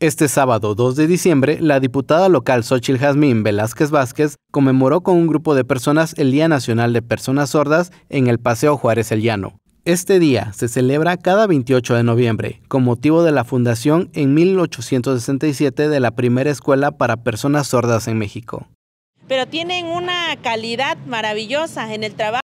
Este sábado 2 de diciembre, la diputada local Xochil Jazmín Velázquez Vázquez conmemoró con un grupo de personas el Día Nacional de Personas Sordas en el Paseo Juárez El Llano. Este día se celebra cada 28 de noviembre, con motivo de la fundación en 1867 de la primera escuela para personas sordas en México. Pero tienen una calidad maravillosa en el trabajo